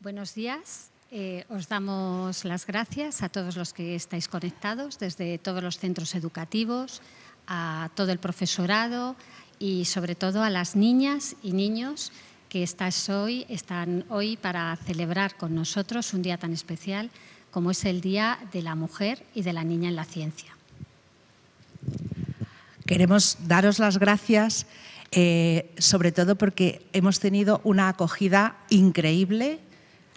Buenos días. Eh, os damos las gracias a todos los que estáis conectados, desde todos los centros educativos, a todo el profesorado y sobre todo a las niñas y niños que hoy, están hoy para celebrar con nosotros un día tan especial como es el Día de la Mujer y de la Niña en la Ciencia. Queremos daros las gracias, eh, sobre todo porque hemos tenido una acogida increíble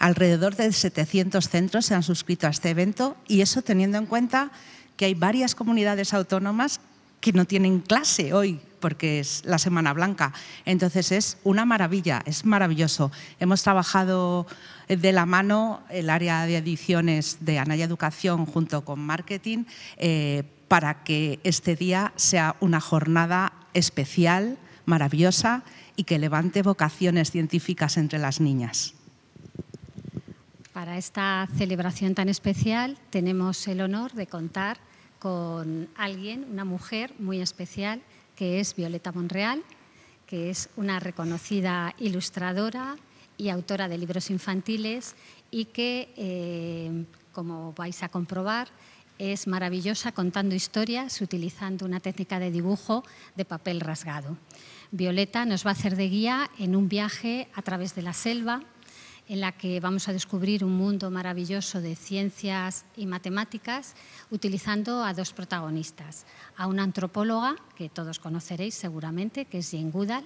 Alrededor de 700 centros se han suscrito a este evento y eso teniendo en cuenta que hay varias comunidades autónomas que no tienen clase hoy porque es la Semana Blanca. Entonces es una maravilla, es maravilloso. Hemos trabajado eh, de la mano el área de ediciones de Anaya Educación junto con Marketing eh, para que este día sea una jornada especial, maravillosa y que levante vocaciones científicas entre las niñas. Para esta celebración tan especial tenemos el honor de contar con alguien, una mujer muy especial, que es Violeta Monreal, que es una reconocida ilustradora y autora de libros infantiles y que, eh, como vais a comprobar, es maravillosa contando historias utilizando una técnica de dibujo de papel rasgado. Violeta nos va a hacer de guía en un viaje a través de la selva en la que vamos a descubrir un mundo maravilloso de ciencias y matemáticas utilizando a dos protagonistas, a una antropóloga que todos conoceréis seguramente, que es Jane Goodall,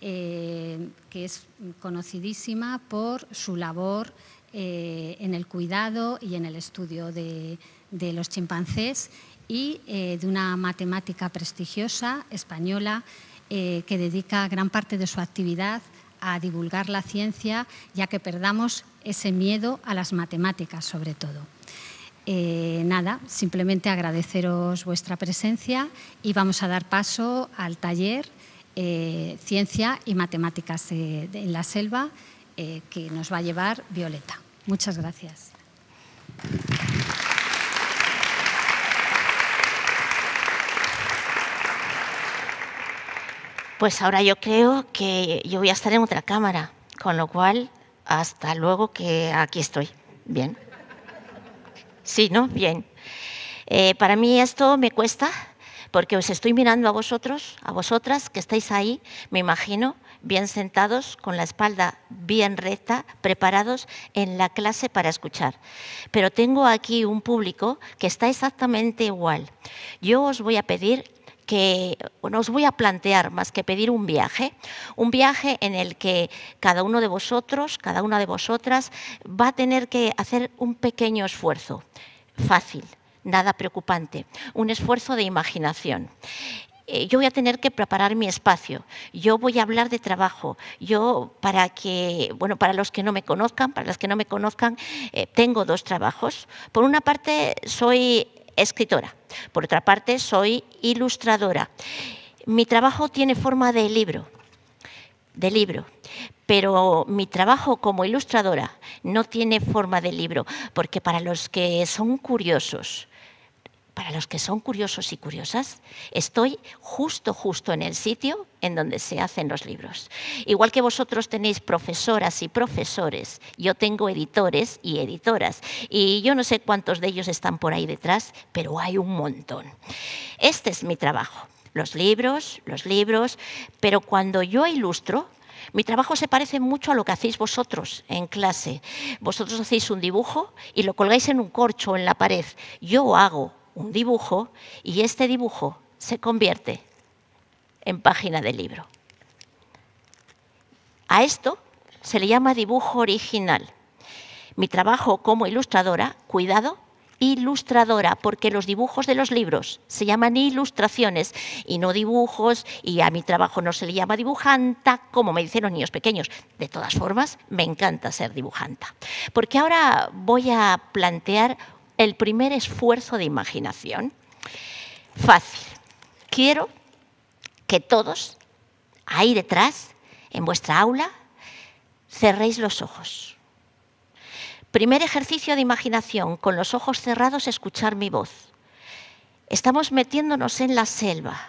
eh, que es conocidísima por su labor eh, en el cuidado y en el estudio de, los chimpancés y eh, de una matemática prestigiosa española que dedica gran parte de su actividad a divulgar la ciencia ya que perdamos ese miedo a las matemáticas sobre todo. Eh, nada, simplemente agradeceros vuestra presencia y vamos a dar paso al taller eh, Ciencia y Matemáticas eh, en la Selva que nos va a llevar Violeta. Muchas gracias. Pues ahora yo creo que yo voy a estar en otra cámara, con lo cual, hasta luego que aquí estoy. Bien. Sí, ¿no? Bien. Eh, para mí esto me cuesta, porque os estoy mirando a vosotros, a vosotras que estáis ahí, me imagino, bien sentados, con la espalda bien recta, preparados en la clase para escuchar. Pero tengo aquí un público que está exactamente igual. Yo os voy a pedir que os voy a plantear más que pedir un viaje, un viaje en el que cada uno de vosotros, cada una de vosotras va a tener que hacer un pequeño esfuerzo, fácil, nada preocupante, un esfuerzo de imaginación eh, yo voy a tener que preparar mi espacio, yo voy a hablar de trabajo, yo para que, bueno, para los que no me conozcan, para las que no me conozcan, eh, tengo dos trabajos. Por una parte, soy escritora. Por otra parte, soy ilustradora. Mi trabajo tiene forma de libro, de libro, pero mi trabajo como ilustradora no tiene forma de libro, porque para los que son curiosos para los que son curiosos y curiosas, estoy justo, justo en el sitio en donde se hacen los libros. Igual que vosotros tenéis profesoras y profesores, yo tengo editores y editoras. Y yo no sé cuántos de ellos están por ahí detrás, pero hay un montón. Este es mi trabajo. Los libros, los libros, pero cuando yo ilustro, mi trabajo se parece mucho a lo que hacéis vosotros en clase. Vosotros hacéis un dibujo y lo colgáis en un corcho o en la pared. Yo hago un dibujo y este dibujo se convierte en página de libro. A esto se le llama dibujo original. Mi trabajo como ilustradora, cuidado, ilustradora, porque los dibujos de los libros se llaman ilustraciones y no dibujos, y a mi trabajo no se le llama dibujanta, como me dicen los niños pequeños. De todas formas, me encanta ser dibujanta, porque ahora voy a plantear el primer esfuerzo de imaginación? Fácil. Quiero que todos, ahí detrás, en vuestra aula, cerréis los ojos. Primer ejercicio de imaginación, con los ojos cerrados, escuchar mi voz. Estamos metiéndonos en la selva.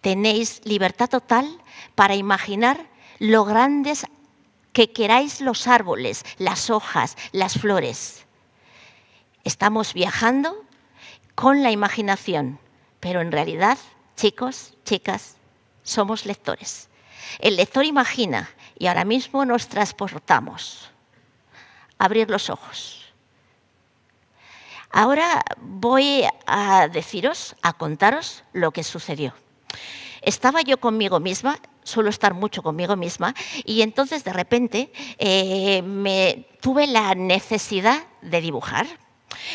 Tenéis libertad total para imaginar lo grandes que queráis los árboles, las hojas, las flores. Estamos viajando con la imaginación, pero en realidad, chicos, chicas, somos lectores. El lector imagina y ahora mismo nos transportamos. Abrir los ojos. Ahora voy a deciros, a contaros lo que sucedió. Estaba yo conmigo misma, suelo estar mucho conmigo misma, y entonces de repente eh, me tuve la necesidad de dibujar.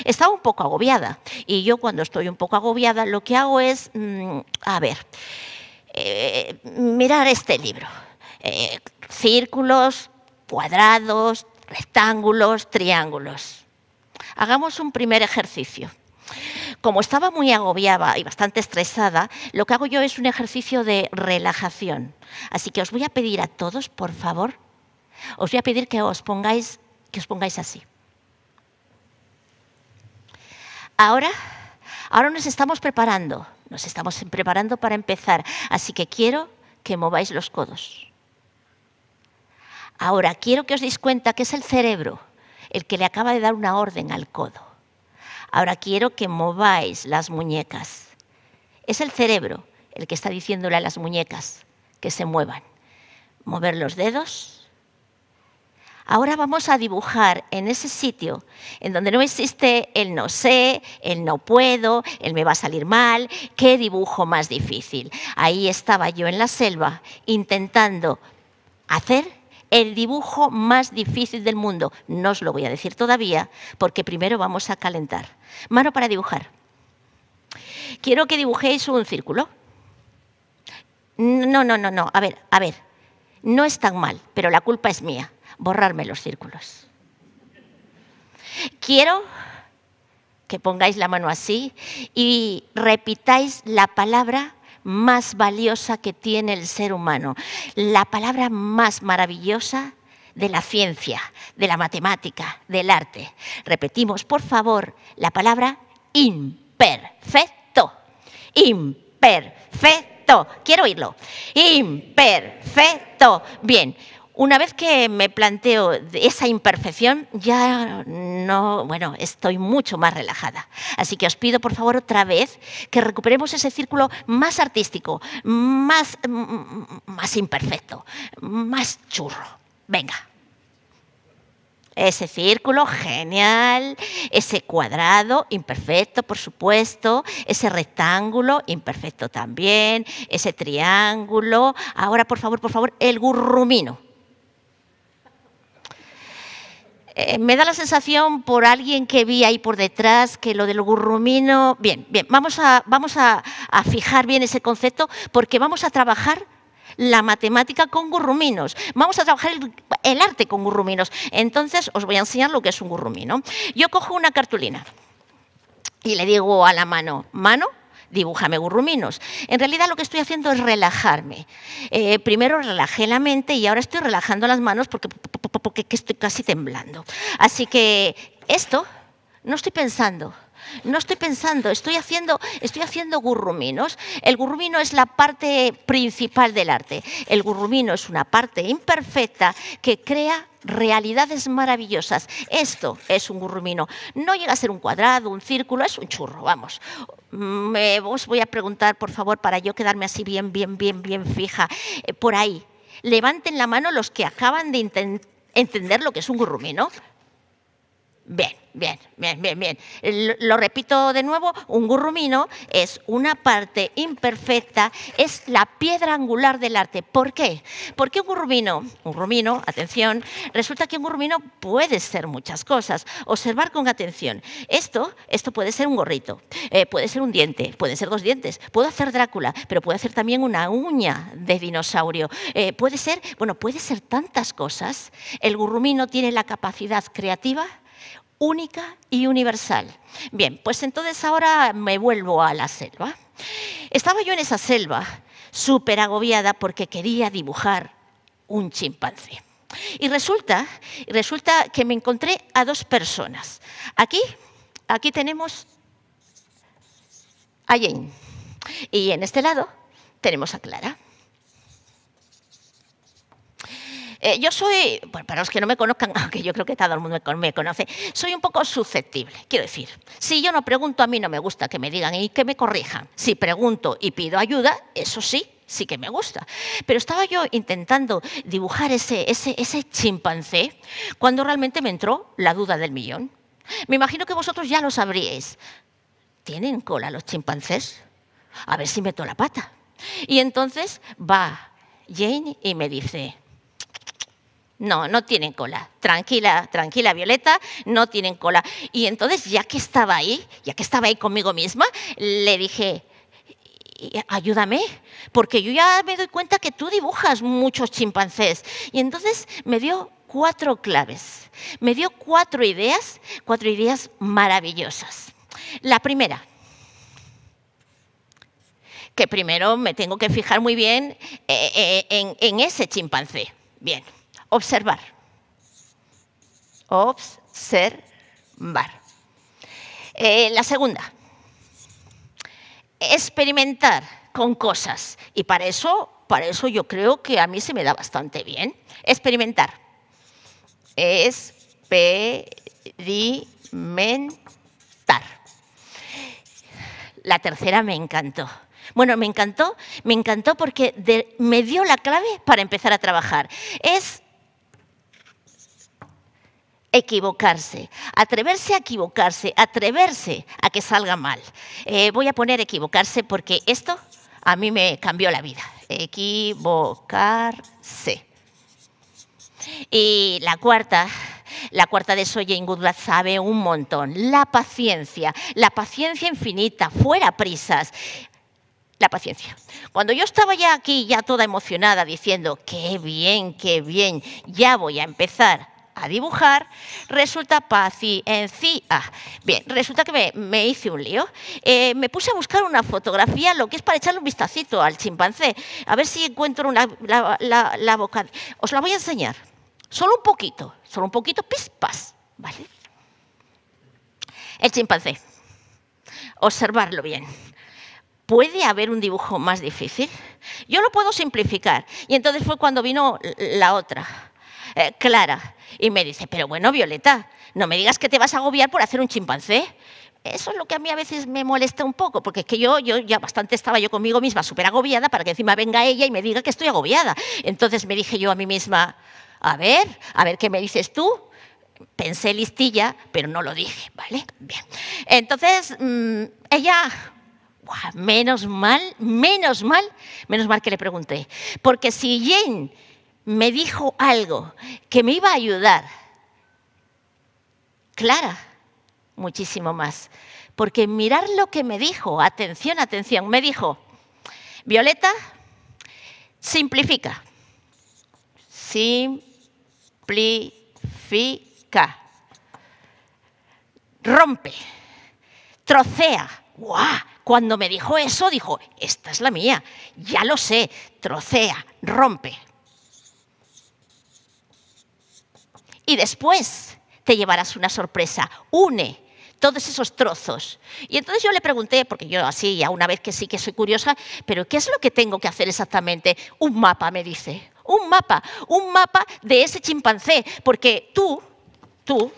Estaba un poco agobiada y yo cuando estoy un poco agobiada lo que hago es, mm, a ver, eh, mirar este libro. Eh, círculos, cuadrados, rectángulos, triángulos. Hagamos un primer ejercicio. Como estaba muy agobiada y bastante estresada, lo que hago yo es un ejercicio de relajación. Así que os voy a pedir a todos, por favor, os voy a pedir que os pongáis, que os pongáis así. Ahora, ahora nos estamos preparando, nos estamos preparando para empezar, así que quiero que mováis los codos. Ahora, quiero que os deis cuenta que es el cerebro el que le acaba de dar una orden al codo. Ahora quiero que mováis las muñecas. Es el cerebro el que está diciéndole a las muñecas que se muevan. Mover los dedos, Ahora vamos a dibujar en ese sitio en donde no existe el no sé, el no puedo, el me va a salir mal, qué dibujo más difícil. Ahí estaba yo en la selva intentando hacer el dibujo más difícil del mundo. No os lo voy a decir todavía porque primero vamos a calentar. Mano para dibujar. Quiero que dibujéis un círculo. No, no, no, no. A ver, a ver. No es tan mal, pero la culpa es mía borrarme los círculos. Quiero que pongáis la mano así y repitáis la palabra más valiosa que tiene el ser humano, la palabra más maravillosa de la ciencia, de la matemática, del arte. Repetimos, por favor, la palabra imperfecto. Imperfecto. Quiero oírlo. Imperfecto. Bien, una vez que me planteo esa imperfección, ya no, bueno, estoy mucho más relajada. Así que os pido, por favor, otra vez que recuperemos ese círculo más artístico, más, más imperfecto, más churro. Venga. Ese círculo, genial. Ese cuadrado, imperfecto, por supuesto. Ese rectángulo, imperfecto también. Ese triángulo. Ahora, por favor, por favor, el gurrumino eh, me da la sensación por alguien que vi ahí por detrás que lo del gurrumino... Bien, bien, vamos a, vamos a, fijar bien ese concepto porque vamos a trabajar la matemática con gurruminos. Vamos a trabajar el, arte con gurruminos. Entonces os voy a enseñar lo que es un gurrumino. Yo cojo una cartulina y le digo a la mano, mano, dibújame gurruminos. En realidad lo que estoy haciendo es relajarme. Eh, primero relajé la mente y ahora estoy relajando las manos porque, porque estoy casi temblando. Así que esto no estoy pensando, no estoy pensando, estoy haciendo, estoy haciendo gurruminos. El gurrumino es la parte principal del arte. El gurrumino es una parte imperfecta que crea realidades maravillosas. Esto es un gurrumino. No llega a ser un cuadrado, un círculo, es un churro, vamos. Me, os voy a preguntar, por favor, para yo quedarme así bien, bien, bien, bien fija, eh, por ahí. Levanten la mano los que acaban de entender lo que es un gurrumino. Bien, bien, bien, bien, bien. Lo repito de nuevo, un gurrumino es una parte imperfecta, es la piedra angular del arte. ¿Por qué? Porque un gurrumino, un gurrumino, atención, resulta que un gurrumino puede ser muchas cosas. Observar con atención. Esto, esto puede ser un gorrito, eh, puede ser un diente, pueden ser dos dientes, puede hacer Drácula, pero puede hacer también una uña de dinosaurio. Eh, puede ser, bueno, puede ser tantas cosas. El gurrumino tiene la capacidad creativa única y universal. Bien, pues entonces ahora me vuelvo a la selva. Estaba yo en esa selva súper agobiada porque quería dibujar un chimpancé. Y resulta, resulta que me encontré a dos personas. Aquí, aquí tenemos a Jane. Y en este lado tenemos a Clara. Eh, yo soy, para los que no me conozcan, aunque yo creo que todo el mundo me conoce, soy un poco susceptible. Quiero decir, si yo no pregunto, a mí no me gusta que me digan y que me corrijan. Si pregunto y pido ayuda, eso sí, sí que me gusta. Pero estaba yo intentando dibujar ese, ese chimpancé cuando realmente me entró la duda del millón. Me imagino que vosotros ya lo sabríais. ¿Tienen cola los chimpancés? A ver si meto la pata. Y entonces va Jane y me dice, no, no tienen cola. Tranquila, tranquila, Violeta, no tienen cola. Y entonces, ya que estaba ahí, ya que estaba ahí conmigo misma, le dije, ayúdame, porque yo ya me doy cuenta que tú dibujas muchos chimpancés. Y entonces me dio cuatro claves, me dio cuatro ideas, cuatro ideas maravillosas. La primera, que primero me tengo que fijar muy bien eh, eh, en, ese chimpancé. Bien. Observar. Observar. Eh, la segunda, experimentar con cosas. Y para eso, para eso yo creo que a mí se me da bastante bien. Experimentar. Experimentar. La tercera me encantó. Bueno, me encantó, me encantó porque me dio la clave para empezar a trabajar. Es equivocarse, atreverse a equivocarse, atreverse a que salga mal. Eh, voy a poner equivocarse porque esto a mí me cambió la vida. Equivocarse. Y la cuarta, la cuarta de Soy Ingudla sabe un montón. La paciencia, la paciencia infinita, fuera prisas. La paciencia. Cuando yo estaba ya aquí, ya toda emocionada, diciendo, qué bien, qué bien, ya voy a empezar a dibujar, resulta paciencia. Ah, bien, resulta que me, hice un lío. Eh, me puse a buscar una fotografía, lo que es para echarle un vistacito al chimpancé, a ver si encuentro una, la, boca. Os la voy a enseñar. Solo un poquito, solo un poquito, pispas, ¿vale? El chimpancé. Observarlo bien. ¿Puede haber un dibujo más difícil? Yo lo puedo simplificar. Y entonces fue cuando vino la otra eh, clara. Y me dice, pero bueno, Violeta, no me digas que te vas a agobiar por hacer un chimpancé. Eso es lo que a mí a veces me molesta un poco, porque es que yo, ya bastante estaba yo conmigo misma súper agobiada para que encima venga ella y me diga que estoy agobiada. Entonces me dije yo a mí misma, a ver, a ver qué me dices tú. Pensé listilla, pero no lo dije, ¿vale? Bien. Entonces, mm, ella menos mal, menos mal, menos mal que le pregunté. Porque si Jane me dijo algo que me iba a ayudar. Clara, muchísimo más. Porque mirar lo que me dijo, atención, atención, me dijo, Violeta, simplifica. Simplifica. Rompe. Trocea. ¡Guau! Cuando me dijo eso, dijo, esta es la mía, ya lo sé, trocea, rompe. y después te llevarás una sorpresa. Une todos esos trozos. Y entonces yo le pregunté, porque yo así, a una vez que sí que soy curiosa, pero ¿qué es lo que tengo que hacer exactamente? Un mapa, me dice. Un mapa, un mapa de ese chimpancé, porque tú, tú,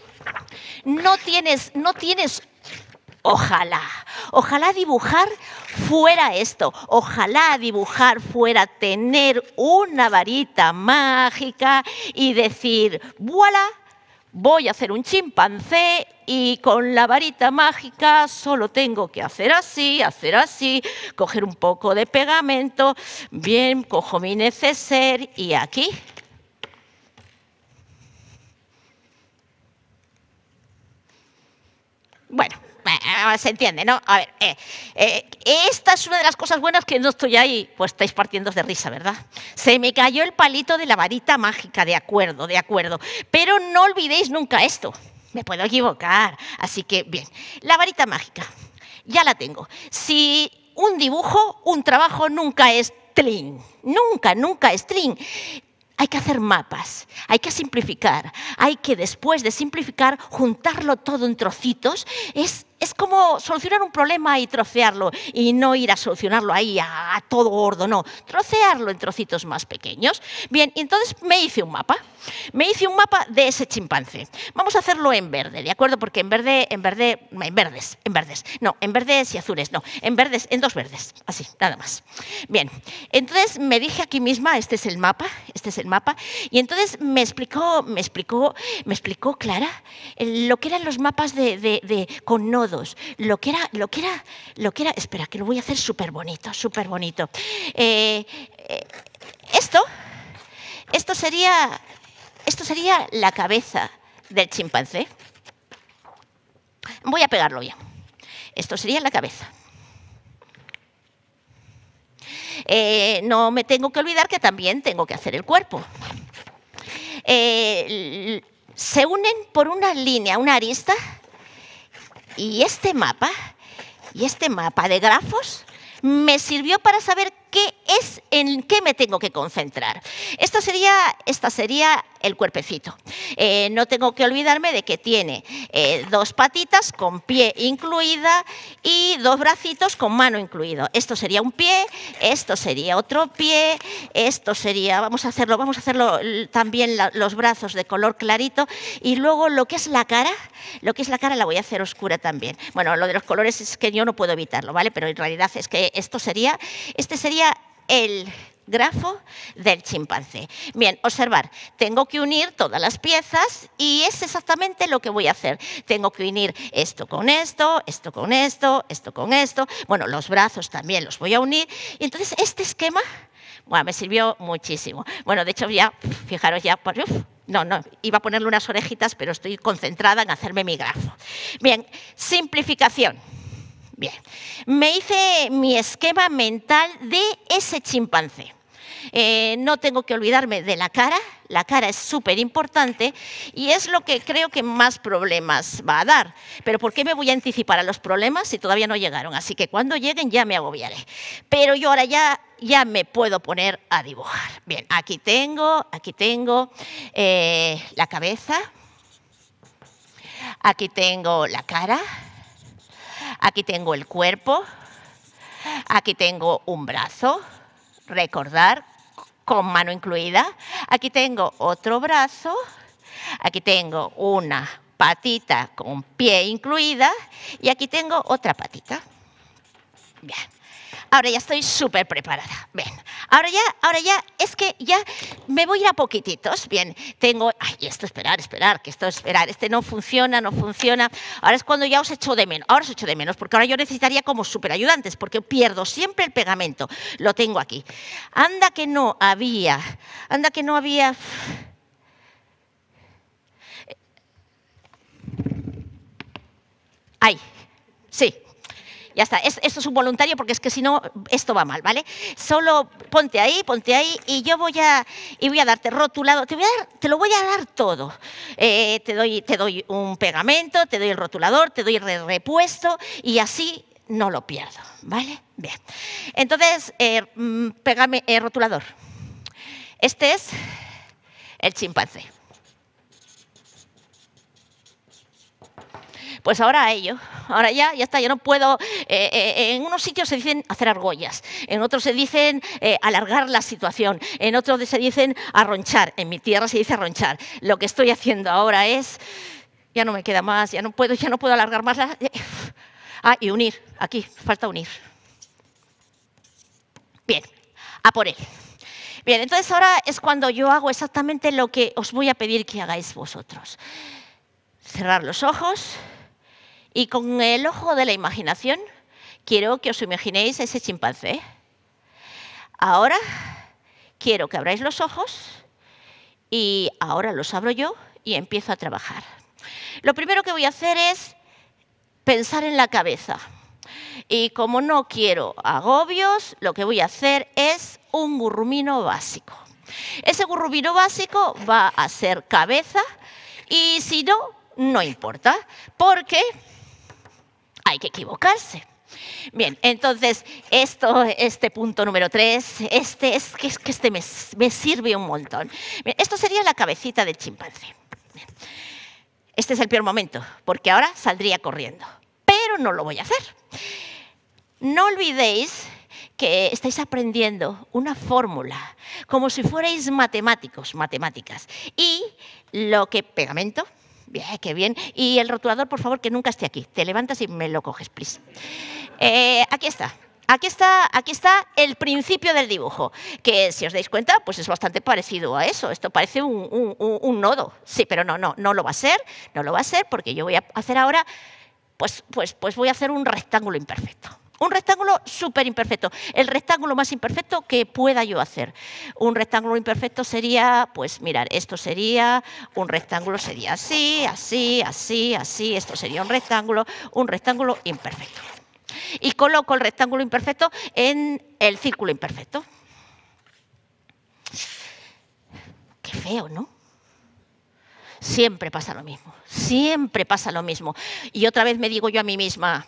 no tienes, no tienes Ojalá, ojalá dibujar fuera esto, ojalá dibujar fuera tener una varita mágica y decir, voilà, voy a hacer un chimpancé y con la varita mágica solo tengo que hacer así, hacer así, coger un poco de pegamento, bien, cojo mi neceser y aquí Bueno. Eh, eh, se entiende, ¿no? A ver, eh, esta es una de las cosas buenas que no estoy ahí, pues estáis partiendo de risa, ¿verdad? Se me cayó el palito de la varita mágica, de acuerdo, de acuerdo. Pero no olvidéis nunca esto, me puedo equivocar, así que bien, la varita mágica, ya la tengo. Si un dibujo, un trabajo nunca es trin, nunca, nunca es trin. Hay que hacer mapas, hay que simplificar, hay que después de simplificar juntarlo todo en trocitos. Es, es como solucionar un problema y trocearlo y no ir a solucionarlo ahí a, todo gordo, no, trocearlo en trocitos más pequeños. Bien, entonces me hice un mapa, me hice un mapa de ese chimpancé. Vamos a hacerlo en verde, ¿de acuerdo? Porque en verde, en verde, en verdes, en verdes, no, en verdes y azules, no, en verdes, en dos verdes, así, nada más. Bien, entonces me dije aquí misma, este es el mapa, este es el mapa, y entonces me explicó, me explicó, me explicó Clara eh, lo que eran los mapas de, con nodos, lo que era, lo que era, lo que era, espera, que lo voy a hacer súper bonito, súper bonito. Eh, eh, esto, esto sería, esto sería la cabeza del chimpancé. Voy a pegarlo bien. Esto sería la cabeza. Eh, no me tengo que olvidar que también tengo que hacer el cuerpo. Eh, se unen por una línea, una arista, y este mapa, y este mapa de grafos, me sirvió para saber qué es en qué me tengo que concentrar. Esto sería, el cuerpecito. Eh, no tengo que olvidarme de que tiene eh, dos patitas con pie incluida y dos bracitos con mano incluido. Esto sería un pie, esto sería otro pie, esto sería, vamos a hacerlo, vamos a hacerlo también los brazos de color clarito y luego lo que es la cara, lo que es la cara la voy a hacer oscura también. Bueno, lo de los colores es que yo no puedo evitarlo, ¿vale? Pero en realidad es que esto sería, este sería el grafo del chimpancé. Bien, observar, tengo que unir todas las piezas y es exactamente lo que voy a hacer. Tengo que unir esto con esto, esto con esto, esto con esto. Bueno, los brazos también los voy a unir. Y entonces este esquema, bueno, me sirvió muchísimo. Bueno, de hecho ya, fijaros ya, uf, no, no, iba a ponerle unas orejitas, pero estoy concentrada en hacerme mi grafo. Bien, simplificación. Bien, me hice mi esquema mental de ese chimpancé. Eh, no tengo que olvidarme de la cara, la cara es súper importante y es lo que creo que más problemas va a dar. Pero ¿por qué me voy a anticipar a los problemas si todavía no llegaron? Así que cuando lleguen ya me agobiaré. Pero yo ahora ya, ya me puedo poner a dibujar. Bien, aquí tengo, aquí tengo eh, la cabeza, aquí tengo la cara Aquí tengo el cuerpo, aquí tengo un brazo, recordar, con mano incluida. Aquí tengo otro brazo, aquí tengo una patita con pie incluida y aquí tengo otra patita. Bien. Ahora ya estoy súper preparada. Bien, ahora ya, ahora ya, es que ya me voy a ir a poquititos. Bien, tengo, ay, esto esperar, esperar, que esto esperar, este no funciona, no funciona. Ahora es cuando ya os echo de menos, ahora os echo de menos, porque ahora yo necesitaría como superayudantes, ayudantes, porque pierdo siempre el pegamento. Lo tengo aquí. Anda que no había, anda que no había... Eh, ay, sí, ya está, esto es un voluntario porque es que si no, esto va mal, ¿vale? Solo ponte ahí, ponte ahí y yo voy a, y voy a darte rotulado, te, voy a dar, te lo voy a dar todo. Eh, te, doy, te doy un pegamento, te doy el rotulador, te doy el repuesto y así no lo pierdo, ¿vale? Bien. Entonces, eh, mm, pegame, el eh, rotulador. Este es el chimpancé. Pues ahora a ello. Ahora ya, ya está, ya no puedo. Eh, eh, en unos sitios se dicen hacer argollas, en otros se dicen eh, alargar la situación, en otros se dicen arronchar. En mi tierra se dice arronchar. Lo que estoy haciendo ahora es. Ya no me queda más, ya no puedo, ya no puedo alargar más. La... Ah, y unir, aquí, falta unir. Bien, a por él. Bien, entonces ahora es cuando yo hago exactamente lo que os voy a pedir que hagáis vosotros. Cerrar los ojos. Y con el ojo de la imaginación quiero que os imaginéis ese chimpancé. Ahora quiero que abráis los ojos y ahora los abro yo y empiezo a trabajar. Lo primero que voy a hacer es pensar en la cabeza. Y como no quiero agobios, lo que voy a hacer es un gurrumino básico. Ese gurrumino básico va a ser cabeza y si no, no importa, porque hay que equivocarse. Bien, entonces, esto, este punto número tres, este es que, este me, sirve un montón. esto sería la cabecita del chimpancé. Este es el peor momento, porque ahora saldría corriendo, pero no lo voy a hacer. No olvidéis que estáis aprendiendo una fórmula, como si fuerais matemáticos, matemáticas. Y lo que pegamento, Bien, eh, qué bien. Y el rotulador, por favor, que nunca esté aquí. Te levantas y me lo coges, please. Eh, aquí está. Aquí está, aquí está el principio del dibujo, que si os dais cuenta, pues es bastante parecido a eso. Esto parece un, un nodo. Sí, pero no, no, no lo va a ser, no lo va a ser, porque yo voy a hacer ahora, pues, pues, pues voy a hacer un rectángulo imperfecto. Un rectángulo súper imperfecto. El rectángulo más imperfecto que pueda yo hacer. Un rectángulo imperfecto sería, pues mirar, esto sería, un rectángulo sería así, así, así, así, esto sería un rectángulo, un rectángulo imperfecto. Y coloco el rectángulo imperfecto en el círculo imperfecto. Qué feo, ¿no? Siempre pasa lo mismo, siempre pasa lo mismo. Y otra vez me digo yo a mí misma,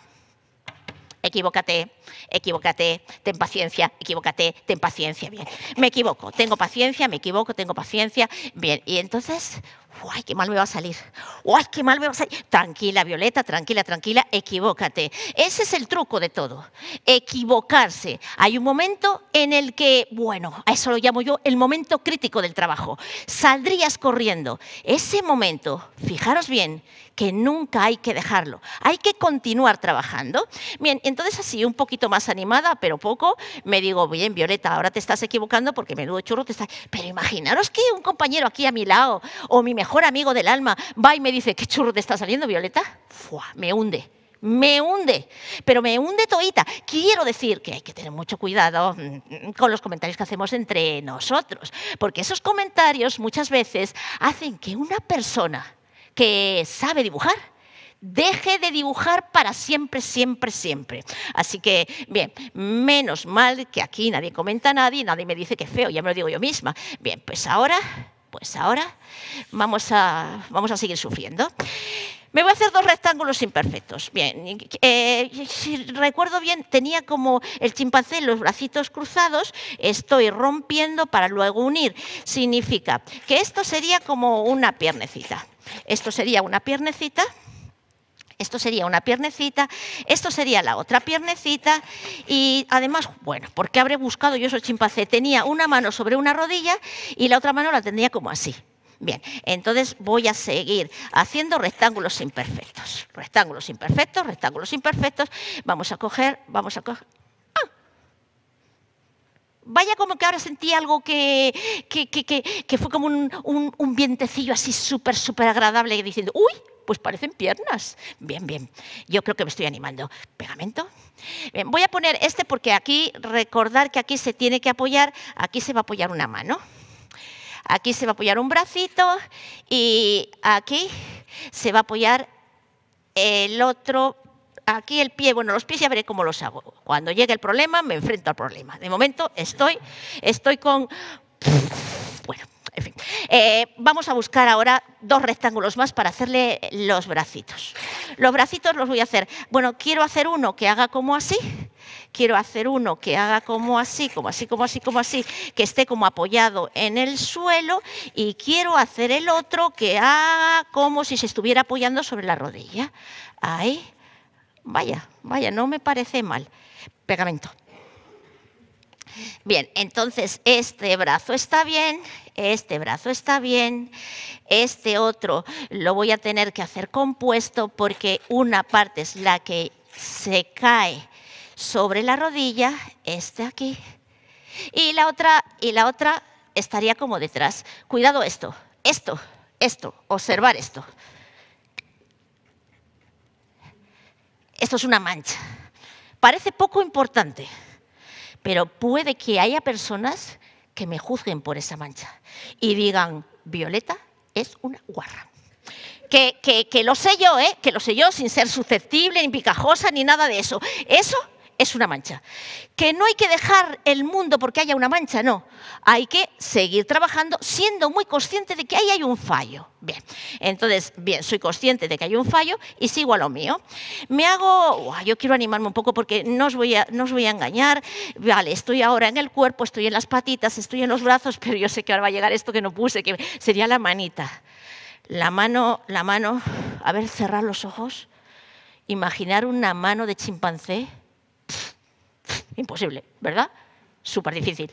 equivócate, equivócate, ten paciencia, equivócate, ten paciencia, bien. Me equivoco, tengo paciencia, me equivoco, tengo paciencia, bien. Y entonces, ¡Uy, qué mal me va a salir! ¡Uy, qué mal me va a salir! Tranquila, Violeta, tranquila, tranquila, equivócate. Ese es el truco de todo, equivocarse. Hay un momento en el que, bueno, a eso lo llamo yo el momento crítico del trabajo. Saldrías corriendo. Ese momento, fijaros bien, que nunca hay que dejarlo. Hay que continuar trabajando. Bien, entonces así, un poquito más animada, pero poco, me digo, bien, Violeta, ahora te estás equivocando porque menudo churro te está... Pero imaginaros que un compañero aquí a mi lado o mi mejor mejor amigo del alma va y me dice, ¿qué churro te está saliendo, Violeta? me hunde. Me hunde, pero me hunde toita. Quiero decir que hay que tener mucho cuidado mm, con los comentarios que hacemos entre nosotros, porque esos comentarios muchas veces hacen que una persona que sabe dibujar, deje de dibujar para siempre, siempre, siempre. Así que, bien, menos mal que aquí nadie comenta a nadie, nadie me dice que feo, ya me lo digo yo misma. Bien, pues ahora pues ahora vamos a, vamos a seguir sufriendo. Me voy a hacer dos rectángulos imperfectos. Bien, eh, si recuerdo bien, tenía como el chimpancé los bracitos cruzados, estoy rompiendo para luego unir. Significa que esto sería como una piernecita. Esto sería una piernecita esto sería una piernecita, esto sería la otra piernecita y además, bueno, ¿por qué habré buscado yo soy chimpancé? Tenía una mano sobre una rodilla y la otra mano la tendría como así. Bien, entonces voy a seguir haciendo rectángulos imperfectos. Rectángulos imperfectos, rectángulos imperfectos. Vamos a coger, vamos a coger. ¡Ah! Vaya como que ahora sentí algo que, que, fue como un, un, un vientecillo así súper, súper agradable diciendo, uy, pues parecen piernas. Bien, bien. Yo creo que me estoy animando. Pegamento. voy a poner este porque aquí, recordar que aquí se tiene que apoyar, aquí se va a apoyar una mano. Aquí se va a apoyar un bracito y aquí se va a apoyar el otro aquí el pie, bueno, los pies ya veré cómo los hago. Cuando llegue el problema, me enfrento al problema. De momento estoy, estoy con... Bueno, en fin, eh, vamos a buscar ahora dos rectángulos más para hacerle los bracitos. Los bracitos los voy a hacer. Bueno, quiero hacer uno que haga como así. Quiero hacer uno que haga como así, como así, como así, como así, que esté como apoyado en el suelo. Y quiero hacer el otro que haga como si se estuviera apoyando sobre la rodilla. Ahí. Vaya, vaya, no me parece mal. Pegamento. Bien, entonces este brazo está bien, este brazo está bien, este otro lo voy a tener que hacer compuesto porque una parte es la que se cae sobre la rodilla, este aquí, y la otra, y la otra estaría como detrás. Cuidado esto, esto, esto, observar esto. Esto es una mancha. Parece poco importante pero puede que haya personas que me juzguen por esa mancha y digan, Violeta es una guarra. Que, que, lo sé yo, ¿eh? que lo sé yo sin ser susceptible, ni picajosa, ni nada de eso. Eso es una mancha. Que no hay que dejar el mundo porque haya una mancha, no. Hay que seguir trabajando siendo muy consciente de que ahí hay un fallo. Bien, entonces, bien, soy consciente de que hay un fallo y sigo a lo mío. Me hago, yo quiero animarme un poco porque no os, voy a, no os voy a engañar. Vale, estoy ahora en el cuerpo, estoy en las patitas, estoy en los brazos, pero yo sé que ahora va a llegar esto que no puse, que sería la manita. La mano, la mano, a ver, cerrar los ojos, imaginar una mano de chimpancé Imposible, ¿verdad? Súper difícil.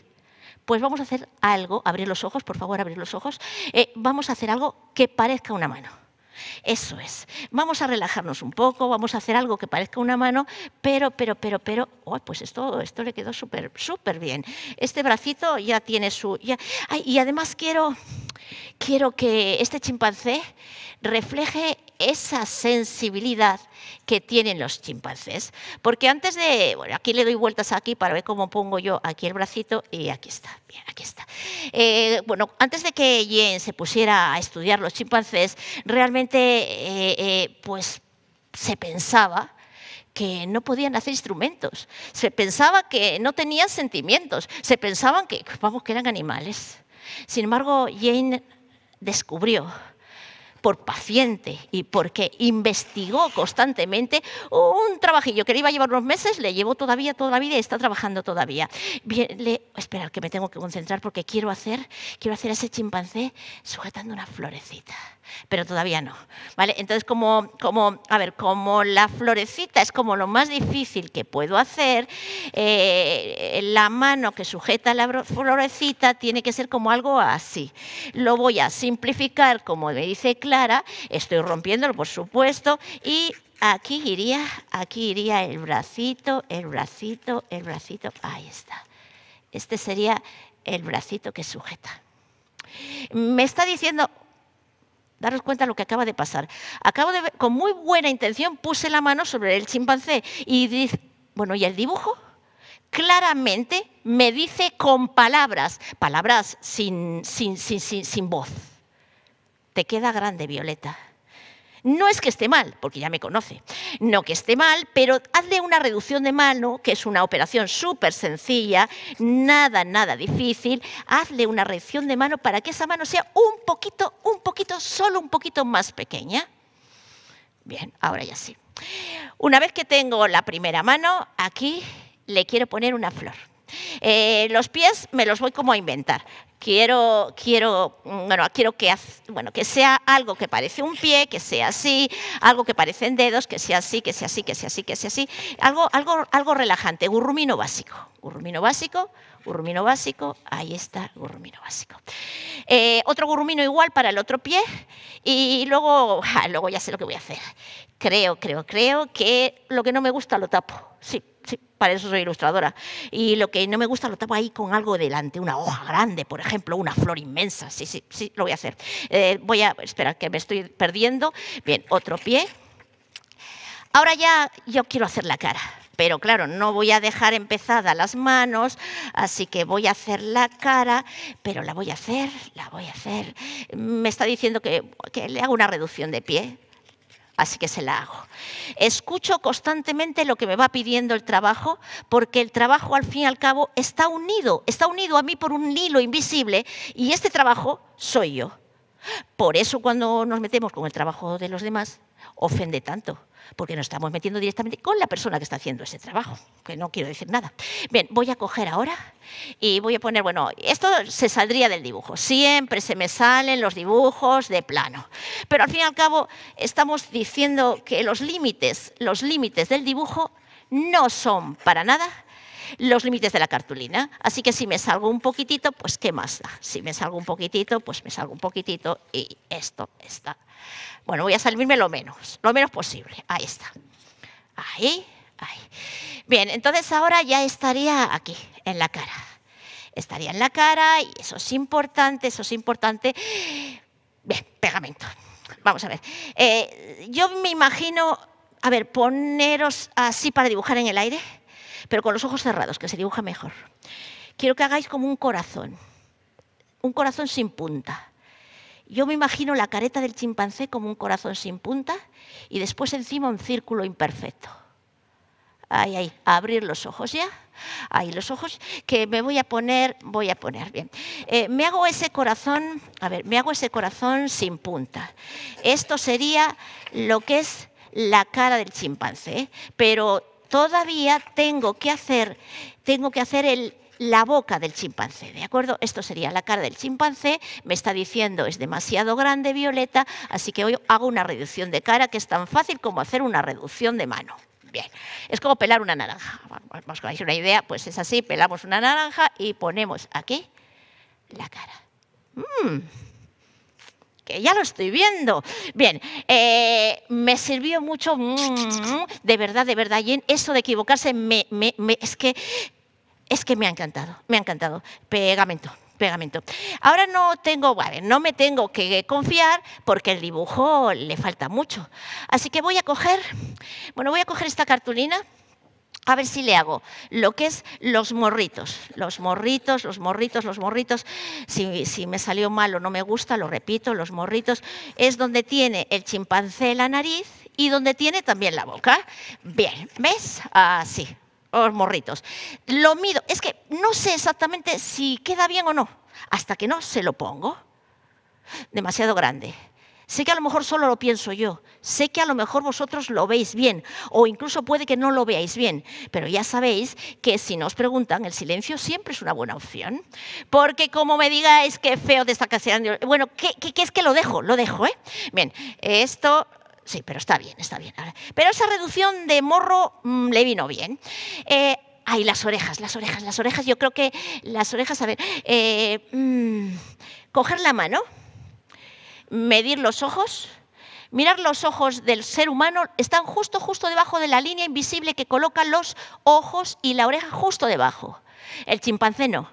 Pues vamos a hacer algo, abrir los ojos, por favor, abrir los ojos. Eh, vamos a hacer algo que parezca una mano. Eso es. Vamos a relajarnos un poco, vamos a hacer algo que parezca una mano, pero, pero, pero, pero, oh, pues esto, esto le quedó súper, súper bien. Este bracito ya tiene su... Ya, y además quiero, quiero que este chimpancé refleje esa sensibilidad que tienen los chimpancés. Porque antes de, bueno, aquí le doy vueltas aquí para ver cómo pongo yo aquí el bracito y aquí está, bien, aquí está. Eh, bueno, antes de que Jane se pusiera a estudiar los chimpancés, realmente eh, eh, pues, se pensaba que no podían hacer instrumentos, se pensaba que no tenían sentimientos, se pensaban que, vamos, que eran animales. Sin embargo, Jane descubrió por paciente y porque investigó constantemente un trabajillo que le iba a llevar unos meses, le llevó todavía toda la vida y está trabajando todavía. Bien, le, espera, que me tengo que concentrar porque quiero hacer, quiero hacer ese chimpancé sujetando una florecita pero todavía no. ¿vale? Entonces, como, como, a ver, como la florecita es como lo más difícil que puedo hacer, eh, la mano que sujeta la florecita tiene que ser como algo así. Lo voy a simplificar, como me dice Clara, estoy rompiéndolo, por supuesto, y aquí iría, aquí iría el bracito, el bracito, el bracito, ahí está. Este sería el bracito que sujeta. Me está diciendo Daros cuenta de lo que acaba de pasar. Acabo de ver, con muy buena intención puse la mano sobre el chimpancé y dice, bueno, ¿y el dibujo? Claramente me dice con palabras, palabras sin, sin, sin, sin voz. Te queda grande, Violeta. No es que esté mal, porque ya me conoce, no que esté mal, pero hazle una reducción de mano, que es una operación súper sencilla, nada, nada difícil, hazle una reducción de mano para que esa mano sea un poquito, un poquito, solo un poquito más pequeña. Bien, ahora ya sí. Una vez que tengo la primera mano, aquí le quiero poner una flor. Eh, los pies me los voy como a inventar quiero, quiero, bueno, quiero que, bueno, que sea algo que parece un pie, que sea así, algo que parecen dedos, que sea así, que sea así, que sea así, que sea así, algo, algo, algo relajante, gurrumino básico, gurrumino básico, gurrumino básico, ahí está, gurrumino básico. Eh, otro gurrumino igual para el otro pie y luego, luego ya sé lo que voy a hacer. Creo, creo, creo que lo que no me gusta lo tapo, sí, sí, para eso soy ilustradora. Y lo que no me gusta lo tapo ahí con algo delante, una hoja grande, por ejemplo ejemplo, una flor inmensa. Sí, sí, sí, lo voy a hacer. Eh, voy a, esperar que me estoy perdiendo. Bien, otro pie. Ahora ya yo quiero hacer la cara, pero claro, no voy a dejar empezada las manos, así que voy a hacer la cara, pero la voy a hacer, la voy a hacer. Me está diciendo que, que le hago una reducción de pie así que se la hago. Escucho constantemente lo que me va pidiendo el trabajo, porque el trabajo al fin y al cabo está unido, está unido a mí por un hilo invisible y este trabajo soy yo. Por eso cuando nos metemos con el trabajo de los demás, ofende tanto, porque nos estamos metiendo directamente con la persona que está haciendo ese trabajo, que no quiero decir nada. Bien, voy a coger ahora y voy a poner, bueno, esto se saldría del dibujo, siempre se me salen los dibujos de plano, pero al fin y al cabo estamos diciendo que los límites, los límites del dibujo no son para nada los límites de la cartulina. Así que si me salgo un poquitito, pues ¿qué más da? Si me salgo un poquitito, pues me salgo un poquitito y esto está bueno, voy a salirme lo menos, lo menos posible. Ahí está. Ahí, ahí. Bien, entonces ahora ya estaría aquí, en la cara. Estaría en la cara y eso es importante, eso es importante. Bien, pegamento. Vamos a ver. Eh, yo me imagino, a ver, poneros así para dibujar en el aire, pero con los ojos cerrados, que se dibuja mejor. Quiero que hagáis como un corazón, un corazón sin punta. Yo me imagino la careta del chimpancé como un corazón sin punta y después encima un círculo imperfecto. Ahí, ahí, abrir los ojos ya. Ahí los ojos que me voy a poner, voy a poner bien. Eh, me hago ese corazón, a ver, me hago ese corazón sin punta. Esto sería lo que es la cara del chimpancé, ¿eh? pero todavía tengo que hacer, tengo que hacer el la boca del chimpancé, ¿de acuerdo? Esto sería la cara del chimpancé, me está diciendo es demasiado grande Violeta, así que hoy hago una reducción de cara que es tan fácil como hacer una reducción de mano. Bien, es como pelar una naranja. Vamos pues, es una idea, pues es así, pelamos una naranja y ponemos aquí la cara. ¡Mmm! que ya lo estoy viendo. Bien, eh, me sirvió mucho, mm, de verdad, de verdad, y en eso de equivocarse, me, es que es que me ha encantado, me ha encantado. Pegamento, pegamento. Ahora no tengo, vale, no me tengo que confiar porque el dibujo le falta mucho. Así que voy a coger, bueno, voy a coger esta cartulina. A ver si le hago lo que es los morritos, los morritos, los morritos, los morritos. Si, si me salió mal o no me gusta, lo repito, los morritos es donde tiene el chimpancé la nariz y donde tiene también la boca. Bien, ¿ves? Así, los morritos. Lo mido, es que no sé exactamente si queda bien o no, hasta que no se lo pongo. Demasiado grande. Sé que a lo mejor solo lo pienso yo, sé que a lo mejor vosotros lo veis bien, o incluso puede que no lo veáis bien, pero ya sabéis que si nos preguntan, el silencio siempre es una buena opción, porque como me digáis que feo de esta casa, bueno, ¿qué, qué es que lo dejo? Lo dejo, ¿eh? Bien, esto Sí, pero está bien, está bien. Pero esa reducción de morro mm, le vino bien. Eh, ay, las orejas, las orejas, las orejas. Yo creo que las orejas, a ver, eh, mm, coger la mano, medir los ojos. Mirar los ojos del ser humano están justo, justo debajo de la línea invisible que colocan los ojos y la oreja justo debajo. El chimpancé no.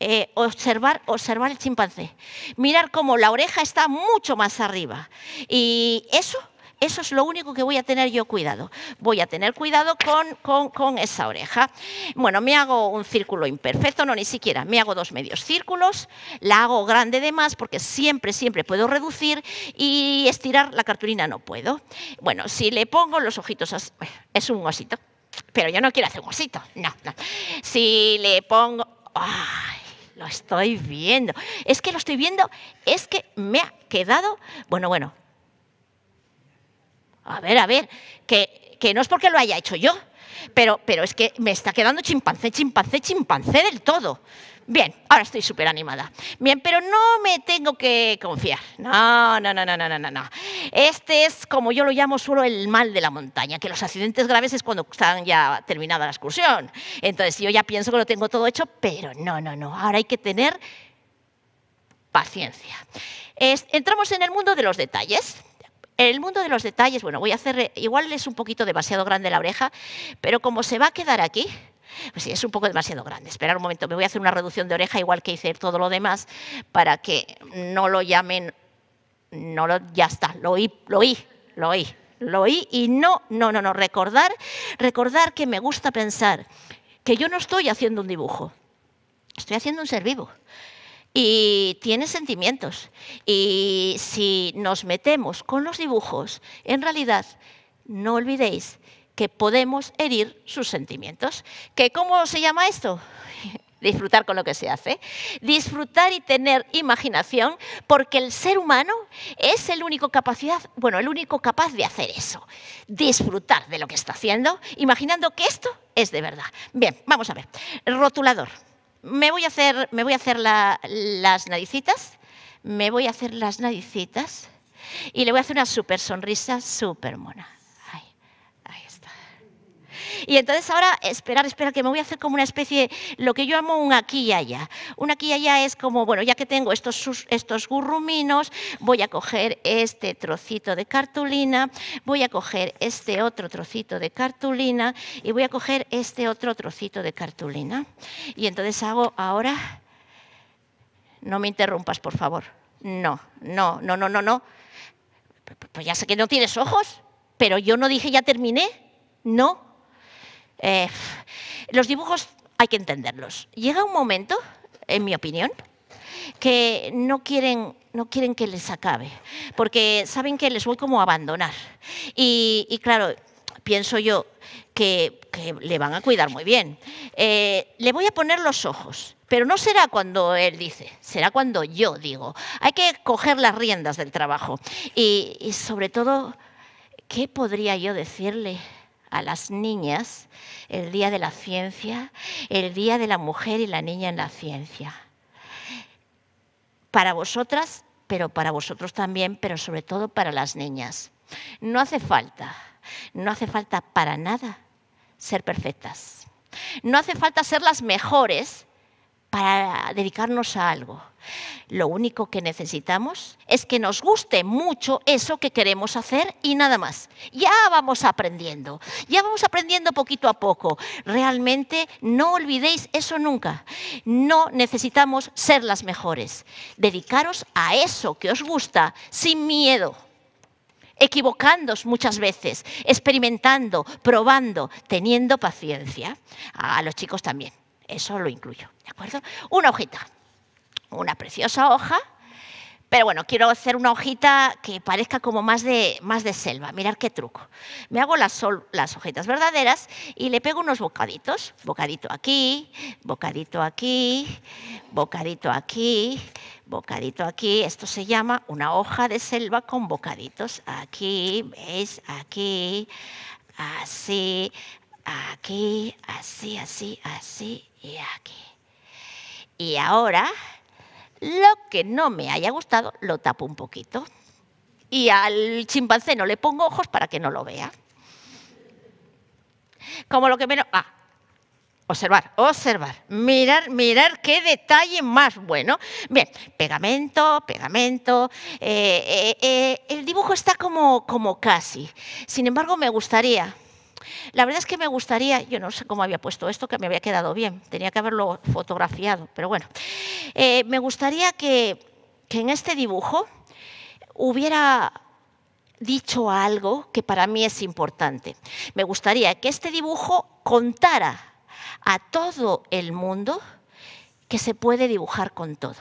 Eh, observar, observar el chimpancé. Mirar cómo la oreja está mucho más arriba. Y eso eso es lo único que voy a tener yo cuidado. Voy a tener cuidado con, con, esa oreja. Bueno, me hago un círculo imperfecto, no ni siquiera. Me hago dos medios círculos, la hago grande de más porque siempre, siempre puedo reducir y estirar la cartulina no puedo. Bueno, si le pongo los ojitos, es un osito, pero yo no quiero hacer un osito, no, no. Si le pongo lo estoy viendo. Es que lo estoy viendo, es que me ha quedado. Bueno, bueno. A ver, a ver, que, no es porque lo haya hecho yo, pero, pero es que me está quedando chimpancé, chimpancé, chimpancé del todo. Bien, ahora estoy súper animada. Bien, pero no me tengo que confiar. No, no, no, no, no, no, no. Este es, como yo lo llamo, solo el mal de la montaña, que los accidentes graves es cuando están ya terminada la excursión. Entonces yo ya pienso que lo tengo todo hecho, pero no, no, no. Ahora hay que tener paciencia. entramos en el mundo de los detalles. En El mundo de los detalles, bueno, voy a hacer, eh, igual es un poquito demasiado grande la oreja, pero como se va a quedar aquí, pues sí, es un poco demasiado grande. Esperar un momento, me voy a hacer una reducción de oreja igual que hice todo lo demás para que no lo llamen no ya está, lo oí, lo oí, lo oí, lo oí y no, no, no, no, recordar, recordar que me gusta pensar que yo no estoy haciendo un dibujo, estoy haciendo un ser vivo. Y tiene sentimientos. Y si nos metemos con los dibujos, en realidad no olvidéis que podemos herir sus sentimientos. ¿Que ¿Cómo se llama esto? disfrutar con lo que se hace. Disfrutar y tener imaginación porque el ser humano es el único capacidad, bueno, el único capaz de hacer eso. Disfrutar de lo que está haciendo, imaginando que esto es de verdad. Bien, vamos a ver. Rotulador. Me voy a hacer, me voy a hacer las naricitas. Me voy a hacer las naricitas. Y le voy a hacer una super sonrisa súper mona. Y entonces ahora, esperar, esperar, que me voy a hacer como una especie, lo que yo amo, un aquí y allá. Un aquí y allá es como, bueno, ya que tengo estos, estos gurruminos, voy a coger este trocito de cartulina, voy a coger este otro trocito de cartulina y voy a coger este otro trocito de cartulina. Y entonces hago ahora, no me interrumpas, por favor. No, no, no, no, no, no. Pues ya sé que no tienes ojos, pero yo no dije ya terminé. No, eh, los dibujos hay que entenderlos. Llega un momento, en mi opinión, que no quieren, no quieren que les acabe, porque saben que les voy como a abandonar. Y, claro, pienso yo que, le van a cuidar muy bien. Eh, le voy a poner los ojos. Pero no será cuando él dice, será cuando yo digo. Hay que coger las riendas del trabajo. y sobre todo, ¿qué podría yo decirle? a las niñas el Día de la Ciencia, el Día de la Mujer y la Niña en la Ciencia. Para vosotras, pero para vosotros también, pero sobre todo para las niñas. No hace falta, no hace falta para nada ser perfectas. No hace falta ser las mejores para dedicarnos a algo. Lo único que necesitamos es que nos guste mucho eso que queremos hacer y nada más. Ya vamos aprendiendo, ya vamos aprendiendo poquito a poco. Realmente no olvidéis eso nunca. No necesitamos ser las mejores. Dedicaros a eso que os gusta sin miedo equivocándoos muchas veces, experimentando, probando, teniendo paciencia. A los chicos también. Eso lo incluyo, ¿de acuerdo? Una hojita, una preciosa hoja, pero bueno, quiero hacer una hojita que parezca como más de, más de selva. Mirad qué truco. Me hago las, las hojitas verdaderas y le pego unos bocaditos. Bocadito aquí, bocadito aquí, bocadito aquí, bocadito aquí. Esto se llama una hoja de selva con bocaditos. Aquí, ¿veis? Aquí, así, aquí, así, así, así y aquí. Y ahora, lo que no me haya gustado, lo tapo un poquito. Y al chimpancé no le pongo ojos para que no lo vea. Como lo que menos... Ah, observar, observar, mirar, mirar qué detalle más bueno. Bien, pegamento, pegamento, eh, eh, eh, el dibujo está como, como casi. Sin embargo, me gustaría la verdad es que me gustaría, yo no sé cómo había puesto esto, que me había quedado bien, tenía que haberlo fotografiado, pero bueno, eh, me gustaría que, que en este dibujo hubiera dicho algo que para mí es importante. Me gustaría que este dibujo contara a todo el mundo que se puede dibujar con todo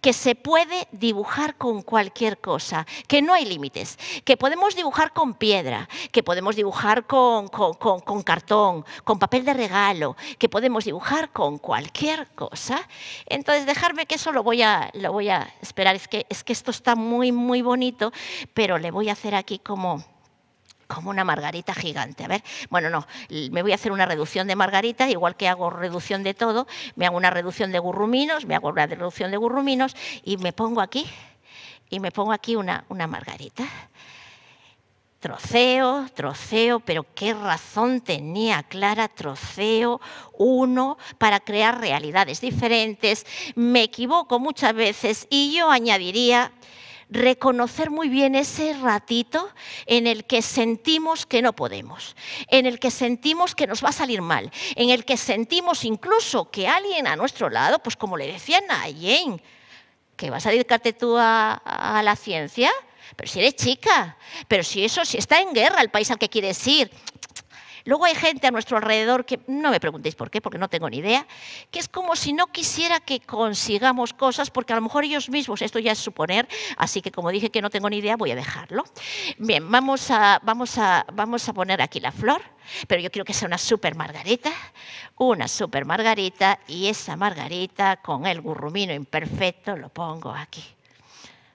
que se puede dibujar con cualquier cosa, que no hay límites, que podemos dibujar con piedra, que podemos dibujar con, cartón, con papel de regalo, que podemos dibujar con cualquier cosa. Entonces, dejarme que eso lo voy a, lo voy a esperar. Es que, es que esto está muy, muy bonito, pero le voy a hacer aquí como como una margarita gigante. A ver, bueno, no, me voy a hacer una reducción de margaritas, igual que hago reducción de todo, me hago una reducción de gurruminos, me hago una reducción de gurruminos y me pongo aquí, y me pongo aquí una, una margarita. Troceo, troceo, pero qué razón tenía Clara, troceo uno para crear realidades diferentes. Me equivoco muchas veces y yo añadiría reconocer muy bien ese ratito en el que sentimos que no podemos, en el que sentimos que nos va a salir mal, en el que sentimos incluso que alguien a nuestro lado, pues como le decían a Jane, que vas a dedicarte tú a, la ciencia, pero si eres chica, pero si eso, si está en guerra el país al que quieres ir, Luego hay gente a nuestro alrededor que, no me preguntéis por qué, porque no tengo ni idea, que es como si no quisiera que consigamos cosas, porque a lo mejor ellos mismos, esto ya es suponer, así que como dije que no tengo ni idea, voy a dejarlo. Bien, vamos a, vamos a, vamos a poner aquí la flor, pero yo quiero que sea una super margarita, una super margarita, y esa margarita con el gurrumino imperfecto lo pongo aquí.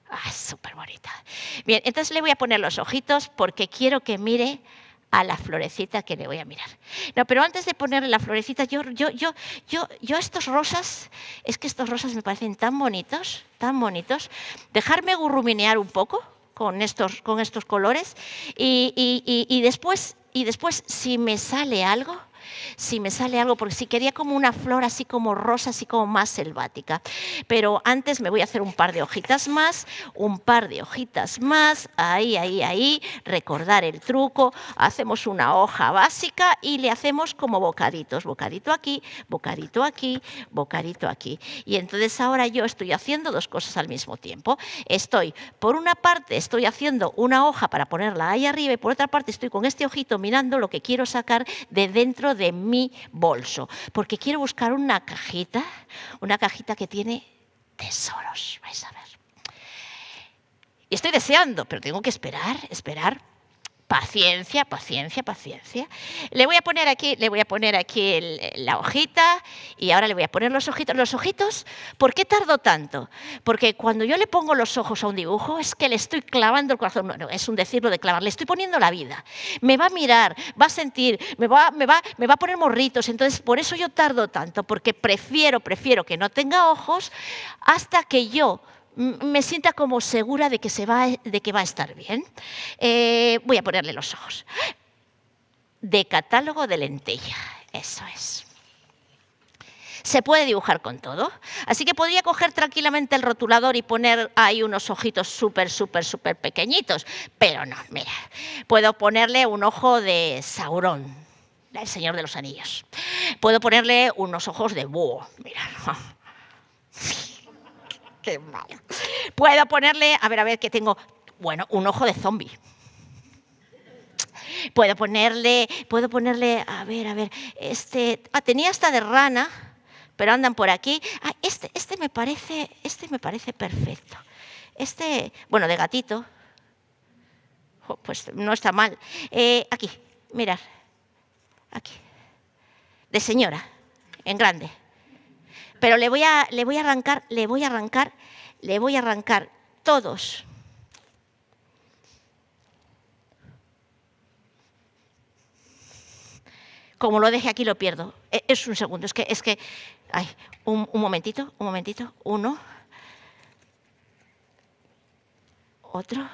Ah, súper bonita. Bien, entonces le voy a poner los ojitos porque quiero que mire a la florecita que le voy a mirar. No, pero antes de ponerle la florecita, yo, yo, yo, yo, yo estos rosas, es que estos rosas me parecen tan bonitos, tan bonitos. Dejarme gurruminear un poco con estos, con estos colores y, y, y, y después, y después, si me sale algo, si me sale algo, porque si quería como una flor así como rosa, así como más selvática. Pero antes me voy a hacer un par de hojitas más, un par de hojitas más, ahí, ahí, ahí, recordar el truco, hacemos una hoja básica y le hacemos como bocaditos, bocadito aquí, bocadito aquí, bocadito aquí. Y entonces ahora yo estoy haciendo dos cosas al mismo tiempo. Estoy, por una parte, estoy haciendo una hoja para ponerla ahí arriba y por otra parte estoy con este ojito mirando lo que quiero sacar de dentro de mi bolso, porque quiero buscar una cajita, una cajita que tiene tesoros, vais a ver. Y estoy deseando, pero tengo que esperar, esperar Paciencia, paciencia, paciencia. Le voy a poner aquí, le voy a poner aquí la hojita y ahora le voy a poner los ojitos. Los ojitos, ¿por qué tardo tanto? Porque cuando yo le pongo los ojos a un dibujo es que le estoy clavando el corazón. Bueno, es un decirlo de clavar, le estoy poniendo la vida. Me va a mirar, va a sentir, me va, me va, me va a poner morritos. Entonces, por eso yo tardo tanto, porque prefiero, prefiero que no tenga ojos hasta que yo me sienta como segura de que, se va, de que va a estar bien. Eh, voy a ponerle los ojos. De catálogo de lentilla, eso es. Se puede dibujar con todo. Así que podría coger tranquilamente el rotulador y poner ahí unos ojitos súper, súper, súper pequeñitos. Pero no, mira, puedo ponerle un ojo de Saurón, el Señor de los Anillos. Puedo ponerle unos ojos de búho, mira. Qué malo. Puedo ponerle, a ver, a ver, que tengo, bueno, un ojo de zombie. Puedo ponerle, puedo ponerle, a ver, a ver, este, ah, tenía esta de rana, pero andan por aquí. Ah, este, este me parece, este me parece perfecto. Este, bueno, de gatito, oh, pues no está mal. Eh, aquí, mirar, aquí, de señora, en grande pero le voy, a, le voy a arrancar, le voy a arrancar, le voy a arrancar todos. Como lo dejé aquí lo pierdo. E, es un segundo, es que, es que, ay, un, un momentito, un momentito, uno, otro,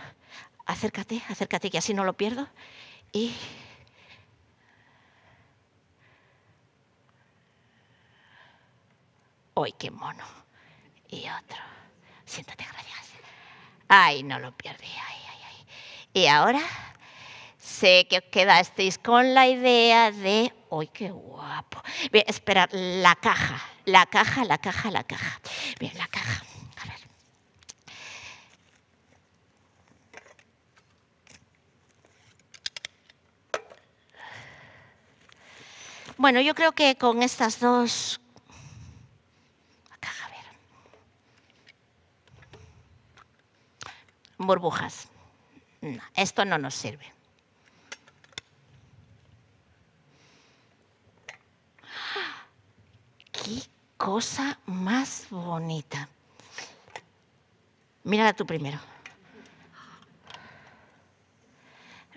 acércate, acércate que así no lo pierdo y ¡Uy, qué mono! Y otro. Siéntate, gracias. Ay, no lo pierdí! Ay, ay, ay. Y ahora sé que quedasteis con la idea de, ¡Uy, qué guapo! Bien, la caja, la caja, la caja, la caja. Bien, la caja. A ver. Bueno, yo creo que con estas dos burbujas. esto no nos sirve. ¡Qué cosa más bonita! Mírala tú primero.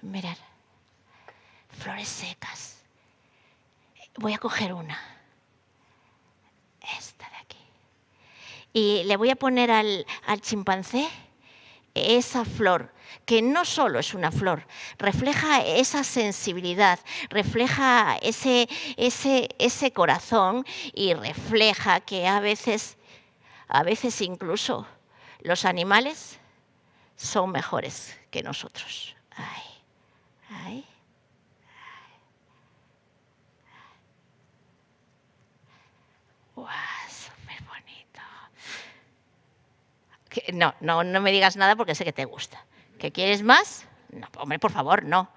Mirar. Flores secas. Voy a coger una. Esta de aquí. Y le voy a poner al, al chimpancé esa flor, que no solo es una flor, refleja esa sensibilidad, refleja ese, ese, corazón y refleja que a veces, a veces incluso los animales son mejores que nosotros. no, no, no me digas nada porque sé que te gusta. ¿Que quieres más? No, hombre, por favor, no.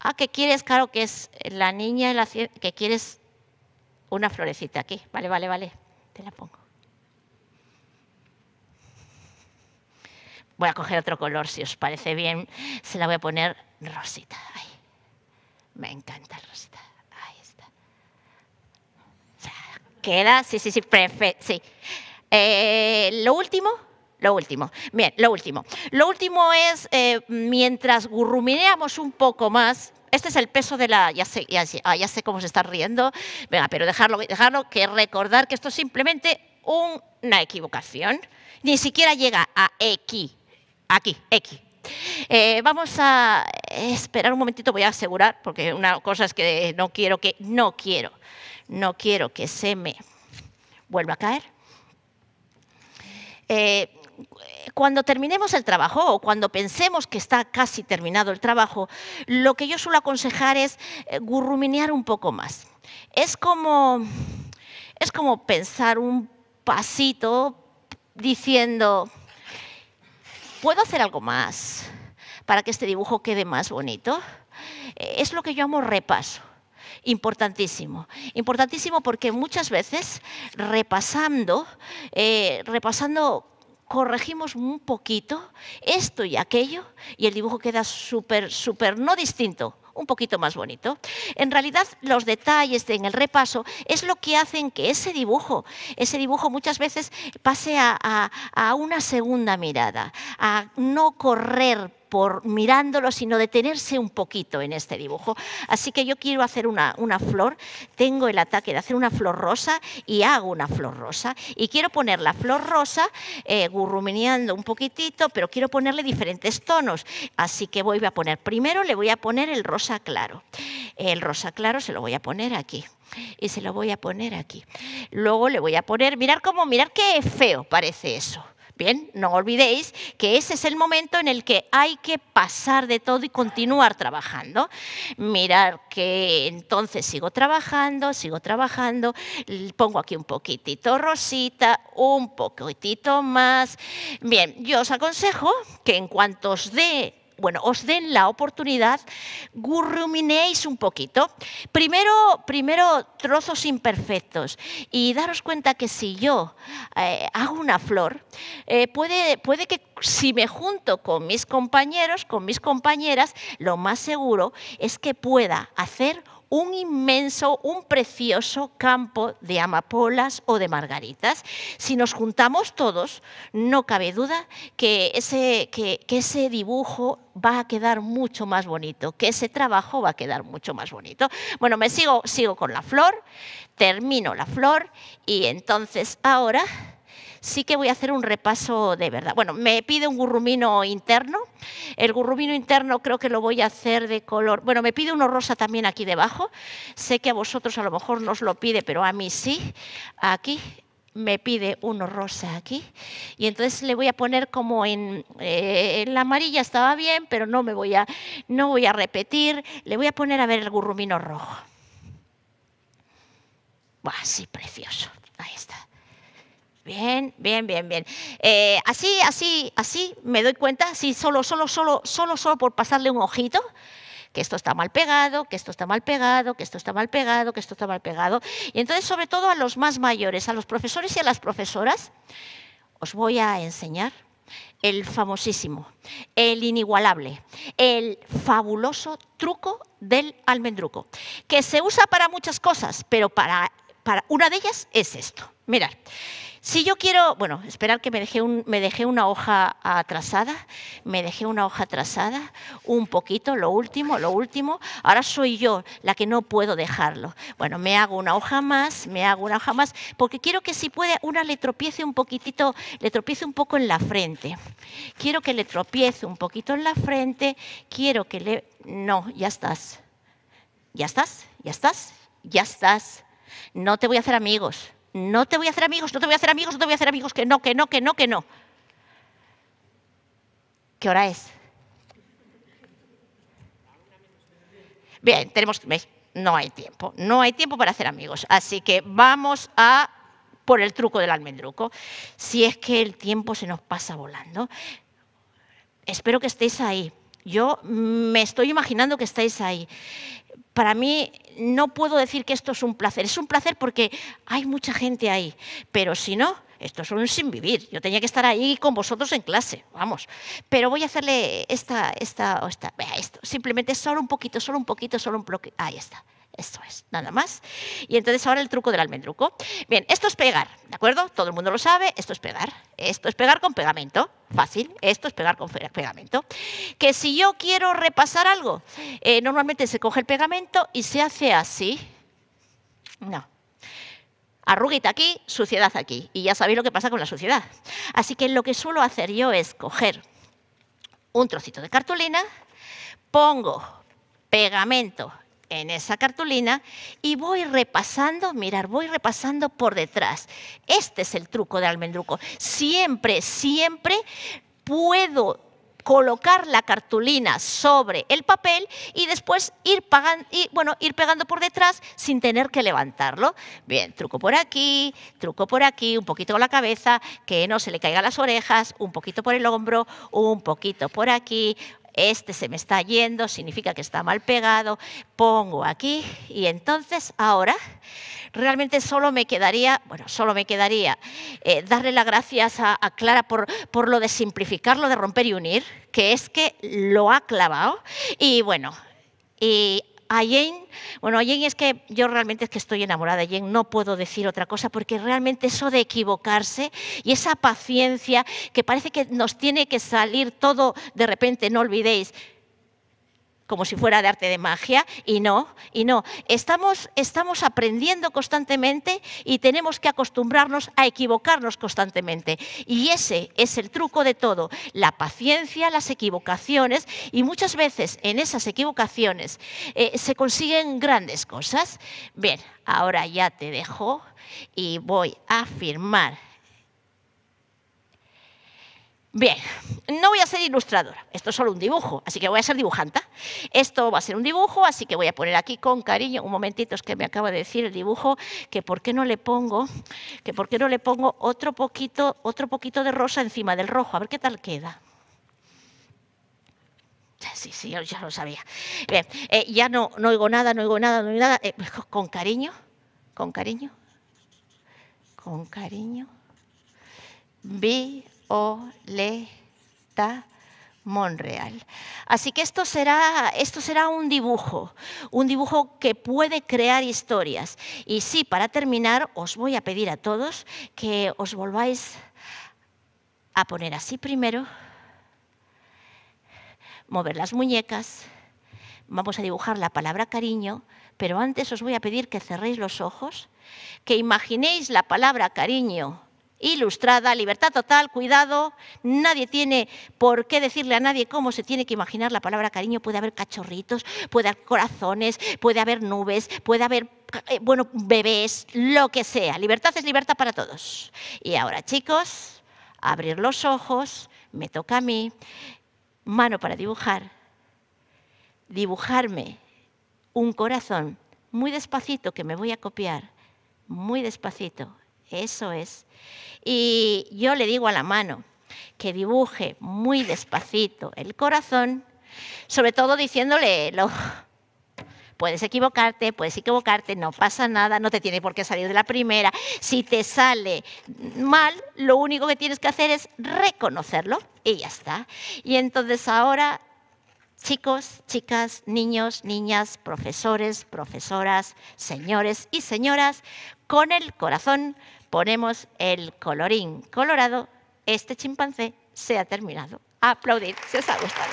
Ah, ¿qué quieres, claro, que es la niña, la, que quieres una florecita aquí. Vale, vale, vale, te la pongo. Voy a coger otro color, si os parece bien. Se la voy a poner rosita. me encanta rosita. Ahí está. queda, sí, sí, sí, perfecto. Sí. Eh, lo último, lo último. Bien, lo último. Lo último es, eh, mientras gurrumineamos un poco más, este es el peso de la... Ya sé, ya ah, cómo se está riendo. Venga, pero dejarlo, dejarlo que recordar que esto es simplemente una equivocación. Ni siquiera llega a X. Aquí, X. Eh, vamos a esperar un momentito, voy a asegurar, porque una cosa es que no quiero que... No quiero. No quiero que se me vuelva a caer. Eh, cuando terminemos el trabajo o cuando pensemos que está casi terminado el trabajo, lo que yo suelo aconsejar es eh, gurruminear un poco más. Es como, es como pensar un pasito diciendo, ¿puedo hacer algo más para que este dibujo quede más bonito? Eh, es lo que yo llamo repaso importantísimo. Importantísimo porque muchas veces repasando, eh, repasando corregimos un poquito esto y aquello y el dibujo queda súper, súper no distinto, un poquito más bonito. En realidad, los detalles en el repaso es lo que hacen que ese dibujo, ese dibujo muchas veces pase a, a una segunda mirada, a no correr por mirándolo, sino detenerse un poquito en este dibujo. Así que yo quiero hacer una, flor, tengo el ataque de hacer una flor rosa y hago una flor rosa. Y quiero poner la flor rosa eh, gurrumineando un poquitito, pero quiero ponerle diferentes tonos. Así que voy a poner, primero le voy a poner el rosa claro. El rosa claro se lo voy a poner aquí y se lo voy a poner aquí. Luego le voy a poner, mirar cómo, mirar qué feo parece eso. Bien, no olvidéis que ese es el momento en el que hay que pasar de todo y continuar trabajando. Mirar que entonces sigo trabajando, sigo trabajando, pongo aquí un poquitito rosita, un poquitito más. Bien, yo os aconsejo que en cuanto os dé bueno, os den la oportunidad, ruminéis un poquito. Primero, primero trozos imperfectos y daros cuenta que si yo eh, hago una flor, eh, puede, puede que si me junto con mis compañeros, con mis compañeras, lo más seguro es que pueda hacer un inmenso, un precioso campo de amapolas o de margaritas. Si nos juntamos todos, no cabe duda que ese, que, ese dibujo va a quedar mucho más bonito, que ese trabajo va a quedar mucho más bonito. Bueno, me sigo, sigo con la flor, termino la flor y entonces ahora sí que voy a hacer un repaso de verdad. Bueno, me pide un gurrumino interno. El gurrumino interno creo que lo voy a hacer de color. Bueno, me pide uno rosa también aquí debajo. Sé que a vosotros a lo mejor nos os lo pide, pero a mí sí. Aquí me pide uno rosa aquí y entonces le voy a poner como eh, en, la amarilla estaba bien, pero no me voy a, no voy a repetir, le voy a poner a ver el gurrumino rojo. Así sí, precioso, ahí está. Bien, bien, bien, bien. Eh, así, así, así me doy cuenta, así solo, solo, solo, solo, solo por pasarle un ojito, que esto está mal pegado, que esto está mal pegado, que esto está mal pegado, que esto está mal pegado. Y entonces, sobre todo a los más mayores, a los profesores y a las profesoras, os voy a enseñar el famosísimo, el inigualable, el fabuloso truco del almendruco, que se usa para muchas cosas, pero para, para una de ellas es esto. Mirad. Si yo quiero, bueno, esperar que me dejé, me dejé una hoja atrasada, me dejé una hoja atrasada, un poquito, lo último, lo último, ahora soy yo la que no puedo dejarlo. Bueno, me hago una hoja más, me hago una hoja más, porque quiero que si puede una le tropiece un poquitito, le tropiece un poco en la frente. Quiero que le tropiece un poquito en la frente, quiero que le... No, ya estás. Ya estás, ya estás, ya estás. No te voy a hacer amigos no te voy a hacer amigos, no te voy a hacer amigos, no te voy a hacer amigos, que no, que no, que no, que no. ¿Qué hora es? Bien, tenemos, no hay tiempo, no hay tiempo para hacer amigos, así que vamos a por el truco del almendruco. Si es que el tiempo se nos pasa volando, espero que estéis ahí. Yo me estoy imaginando que estáis ahí para mí no puedo decir que esto es un placer. Es un placer porque hay mucha gente ahí, pero si no, esto es un sin vivir. Yo tenía que estar ahí con vosotros en clase, vamos. Pero voy a hacerle esta, esta, o esta, esto. Simplemente solo un poquito, solo un poquito, solo un poquito. Ahí está esto es, nada más. Y entonces ahora el truco del almendruco. Bien, esto es pegar, ¿de acuerdo? Todo el mundo lo sabe, esto es pegar. Esto es pegar con pegamento, fácil. Esto es pegar con pegamento. Que si yo quiero repasar algo, eh, normalmente se coge el pegamento y se hace así. No. Arruguita aquí, suciedad aquí. Y ya sabéis lo que pasa con la suciedad. Así que lo que suelo hacer yo es coger un trocito de cartulina, pongo pegamento en esa cartulina y voy repasando, mirar, voy repasando por detrás. Este es el truco de almendruco. Siempre, siempre puedo colocar la cartulina sobre el papel y después ir, bueno, ir pegando por detrás sin tener que levantarlo. Bien, truco por aquí, truco por aquí, un poquito con la cabeza, que no se le caigan las orejas, un poquito por el hombro, un poquito por aquí, este se me está yendo, significa que está mal pegado, pongo aquí y entonces ahora realmente solo me quedaría, bueno, solo me quedaría eh, darle las gracias a, a Clara por, por, lo de simplificarlo, de romper y unir, que es que lo ha clavado y bueno, y a Jane. Bueno, a Jane es que yo realmente es que estoy enamorada de Jane, no puedo decir otra cosa, porque realmente eso de equivocarse y esa paciencia que parece que nos tiene que salir todo de repente, no olvidéis, como si fuera de arte de magia, y no, y no. Estamos, estamos aprendiendo constantemente y tenemos que acostumbrarnos a equivocarnos constantemente. Y ese es el truco de todo, la paciencia, las equivocaciones, y muchas veces en esas equivocaciones eh, se consiguen grandes cosas. Bien, ahora ya te dejo y voy a firmar Bien, no voy a ser ilustradora, esto es solo un dibujo, así que voy a ser dibujanta. Esto va a ser un dibujo, así que voy a poner aquí con cariño, un momentito, es que me acaba de decir el dibujo, que por qué no le pongo, que por qué no le pongo otro poquito, otro poquito de rosa encima del rojo, a ver qué tal queda. Sí, sí, yo ya lo sabía. Bien, eh, ya no, no oigo nada, no oigo nada, no oigo nada. Eh, con cariño, con cariño, con cariño. Vi Oleta. Monreal. Así que esto será, esto será un dibujo, un dibujo que puede crear historias. Y sí, para terminar, os voy a pedir a todos que os volváis a poner así primero, mover las muñecas, vamos a dibujar la palabra cariño, pero antes os voy a pedir que cerréis los ojos, que imaginéis la palabra cariño ilustrada, libertad total, cuidado, nadie tiene por qué decirle a nadie cómo se tiene que imaginar la palabra cariño, puede haber cachorritos, puede haber corazones, puede haber nubes, puede haber eh, bueno, bebés, lo que sea. Libertad es libertad para todos. Y ahora, chicos, abrir los ojos, me toca a mí, mano para dibujar, dibujarme un corazón muy despacito que me voy a copiar, muy despacito, eso es. Y yo le digo a la mano que dibuje muy despacito el corazón, sobre todo diciéndole lo, puedes equivocarte, puedes equivocarte, no pasa nada, no te tiene por qué salir de la primera. Si te sale mal, lo único que tienes que hacer es reconocerlo y ya está. Y entonces ahora chicos, chicas, niños, niñas, profesores, profesoras, señores y señoras, con el corazón ponemos el colorín colorado, este chimpancé se ha terminado. Aplaudid si os ha gustado.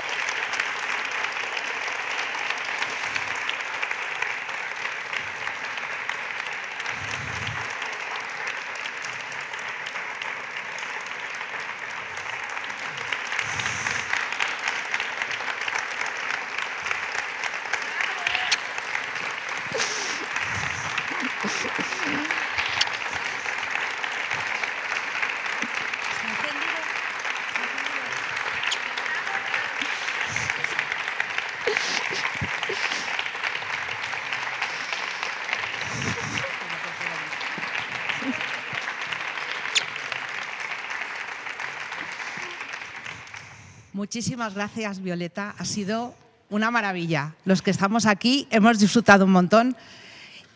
Muchísimas gracias, Violeta. Ha sido una maravilla. Los que estamos aquí hemos disfrutado un montón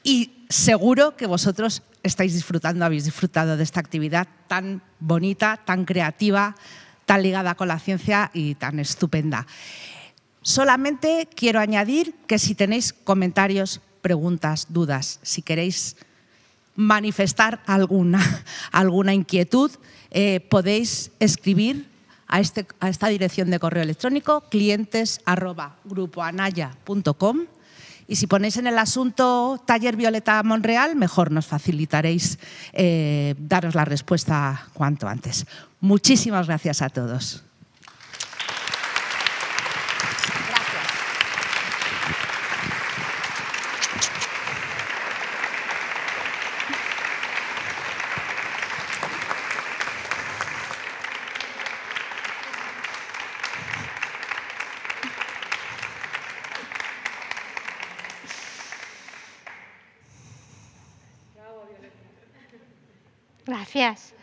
y seguro que vosotros estáis disfrutando, habéis disfrutado de esta actividad tan bonita, tan creativa, tan ligada con la ciencia y tan estupenda. Solamente quiero añadir que si tenéis comentarios, preguntas, dudas, si queréis manifestar alguna, alguna inquietud, eh, podéis escribir este, a, esta dirección de correo electrónico, clientes.grupoanaya.com. Y si ponéis en el asunto Taller Violeta Monreal, mejor nos facilitaréis eh, daros la respuesta cuanto antes. Muchísimas gracias a todos. yes.